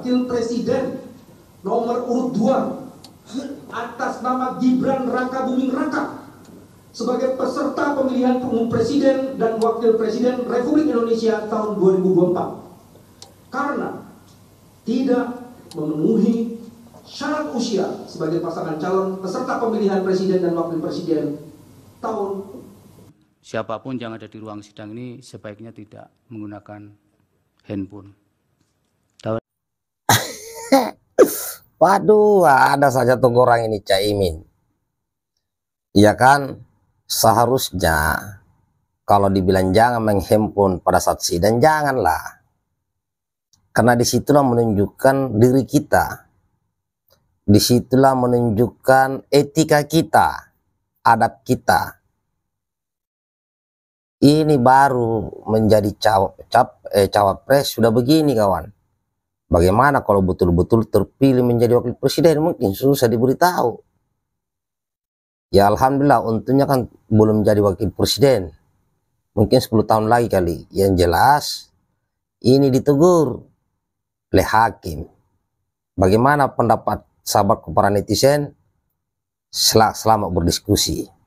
Wakil Presiden nomor urut 2 atas nama Gibran Raka Buming Raka sebagai peserta pemilihan umum presiden dan wakil presiden Republik Indonesia tahun 2024 karena tidak memenuhi syarat usia sebagai pasangan calon peserta pemilihan presiden dan wakil presiden tahun siapapun yang ada di ruang sidang ini sebaiknya tidak menggunakan handphone Waduh, ada saja tuh orang ini Caimin. Iya kan? Seharusnya kalau dibilang jangan menghimpun pada saat sidang janganlah. Karena disitulah menunjukkan diri kita. Disitulah menunjukkan etika kita, adab kita. Ini baru menjadi cawap, eh, cawapres sudah begini kawan Bagaimana kalau betul-betul terpilih menjadi wakil presiden mungkin susah diberitahu. Ya Alhamdulillah untungnya kan belum menjadi wakil presiden. Mungkin 10 tahun lagi kali. Yang jelas ini ditegur oleh hakim. Bagaimana pendapat sahabat para netizen Selamat berdiskusi.